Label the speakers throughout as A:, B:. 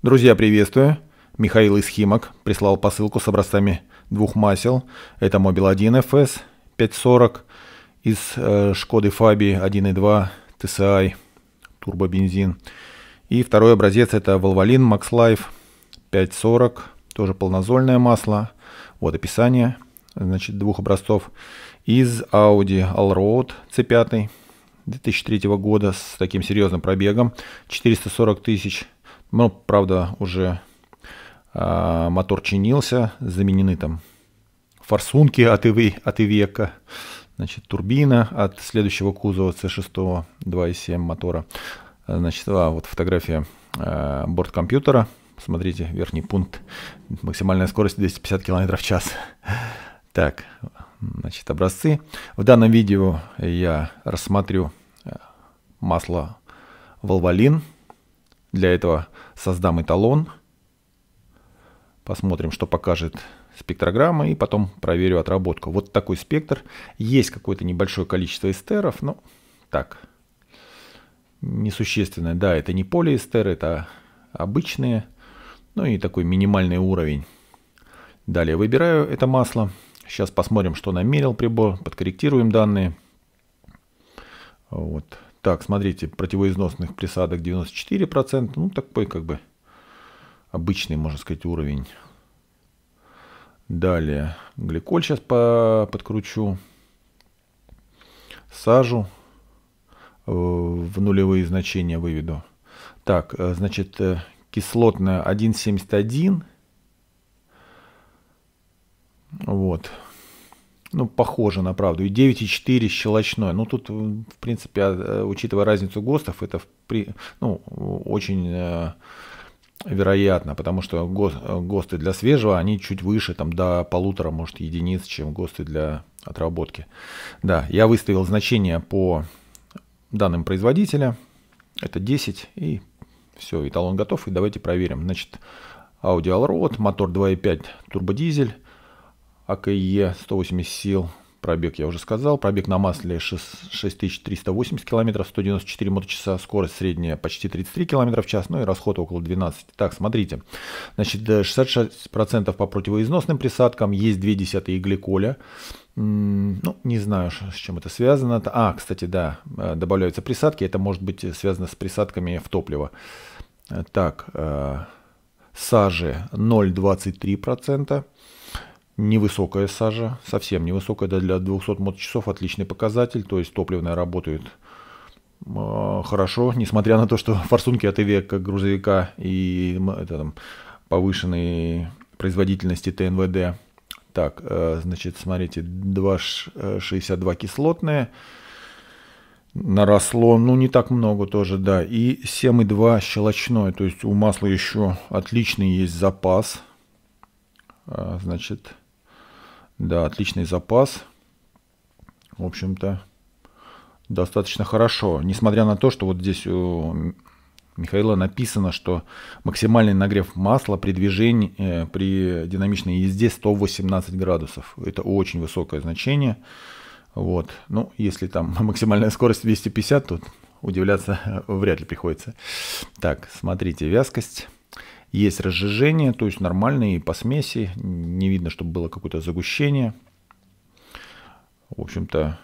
A: Друзья, приветствую. Михаил Исхимок прислал посылку с образцами двух масел. Это Mobil 1 FS 540 из э, Шкоды Фаби 1.2 TSI турбобензин. И второй образец это Valvoline Max Life 540, тоже полнозольное масло. Вот описание, значит, двух образцов из Audi Allroad C5 2003 года с таким серьезным пробегом 440 тысяч ну, правда, уже э, мотор чинился, заменены там форсунки от, ИВ, от ИВЕКа, значит, турбина от следующего кузова C6 2.7 мотора. Значит, а, вот фотография э, борт Смотрите, верхний пункт. Максимальная скорость 250 км в час. Так, значит, образцы. В данном видео я рассмотрю а, масло Волвалин для этого создам эталон. Посмотрим, что покажет спектрограмма и потом проверю отработку. Вот такой спектр. Есть какое-то небольшое количество эстеров, но так, несущественное. Да, это не полиэстеры, это обычные. Ну и такой минимальный уровень. Далее выбираю это масло. Сейчас посмотрим, что намерил прибор. Подкорректируем данные. Вот. Так, смотрите, противоизносных присадок 94%. Ну, такой как бы обычный, можно сказать, уровень. Далее, гликоль сейчас по подкручу. Сажу э, в нулевые значения выведу. Так, э, значит, э, кислотная 1,71. Вот ну, похоже на правду. И 9,4 щелочной. Ну, тут, в принципе, а, э, учитывая разницу ГОСТов, это при, ну, очень э, вероятно, потому что э, ГОСТы для свежего, они чуть выше, там, до полутора, может, единиц, чем ГОСТы для отработки. Да, я выставил значение по данным производителя. Это 10 и все, эталон готов. И давайте проверим. Значит, Audi Allroad, мотор 2.5, турбодизель. АКЕ 180 сил. Пробег я уже сказал. Пробег на масле 6380 км, 194 моточаса. Скорость средняя почти 33 км в час. Ну и расход около 12. Так, смотрите. Значит, 66% э, по противоизносным присадкам. Есть 2 десятые гликоля. Ну, не знаю, с чем это связано. А, кстати, да, э, добавляются присадки. Это может быть э, связано с присадками в топливо. Так, сажи 0,23%. Невысокая сажа, совсем невысокая, да для 200 моточасов отличный показатель, то есть топливная работает а, хорошо, несмотря на то, что форсунки от ИВ грузовика и это, там, повышенной производительности ТНВД. Так, э, значит, смотрите, 2,62 э, кислотные, наросло, ну не так много тоже, да, и 7,2 щелочной то есть у масла еще отличный есть запас, а, значит, да, отличный запас. В общем-то, достаточно хорошо. Несмотря на то, что вот здесь у Михаила написано, что максимальный нагрев масла при движении, э, при динамичной езде 118 градусов. Это очень высокое значение. Вот. Ну, если там максимальная скорость 250, то удивляться э, вряд ли приходится. Так, смотрите, вязкость. Есть разжижение, то есть нормально и по смеси. Не видно, чтобы было какое-то загущение. В общем-то,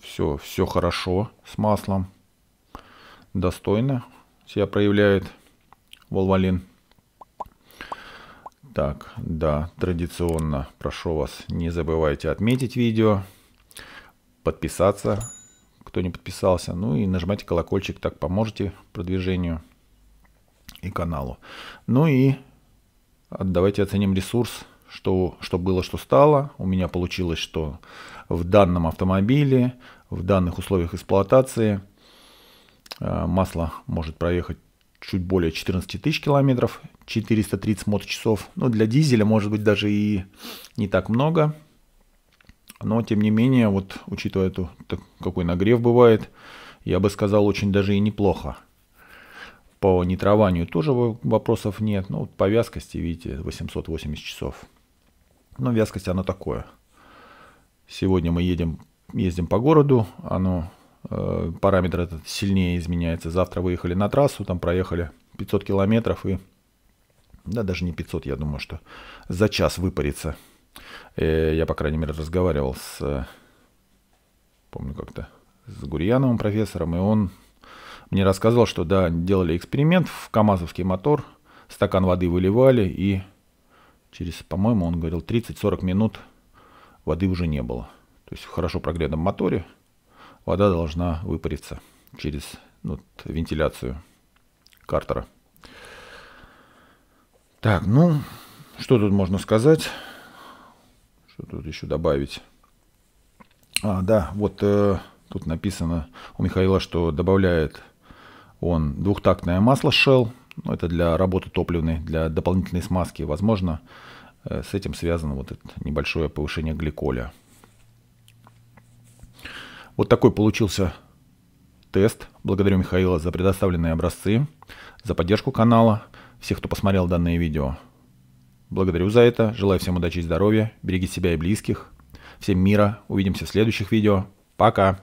A: все, все хорошо с маслом. Достойно себя проявляет волвалин. Так, да, традиционно прошу вас, не забывайте отметить видео, подписаться, кто не подписался, ну и нажимайте колокольчик, так поможете продвижению и каналу. Ну и а, давайте оценим ресурс, что, что было, что стало. У меня получилось, что в данном автомобиле, в данных условиях эксплуатации а, масло может проехать чуть более 14 тысяч километров, 430 моточасов. Ну, для дизеля, может быть, даже и не так много. Но, тем не менее, вот учитывая эту, какой нагрев бывает, я бы сказал, очень даже и неплохо. По нитрованию тоже вопросов нет. Ну, по вязкости, видите, 880 часов. Но ну, вязкость она такое. Сегодня мы едем, ездим по городу, оно, э, параметр этот сильнее изменяется. Завтра выехали на трассу, там проехали 500 километров и, да, даже не 500, я думаю, что за час выпарится. Э, я, по крайней мере, разговаривал с, помню как-то, с Гурьяновым профессором, и он мне рассказал, что да, делали эксперимент, в КАМАЗовский мотор стакан воды выливали, и через, по-моему, он говорил, 30-40 минут воды уже не было. То есть в хорошо прогретом моторе вода должна выпариться через ну, вентиляцию картера. Так, ну, что тут можно сказать? Что тут еще добавить? А, да, вот э, тут написано у Михаила, что добавляет он двухтактное масло Shell, но ну, это для работы топливной, для дополнительной смазки. Возможно, э, с этим связано вот это небольшое повышение гликоля. Вот такой получился тест. Благодарю Михаила за предоставленные образцы, за поддержку канала, всех, кто посмотрел данное видео. Благодарю за это, желаю всем удачи и здоровья, берегите себя и близких. Всем мира, увидимся в следующих видео. Пока!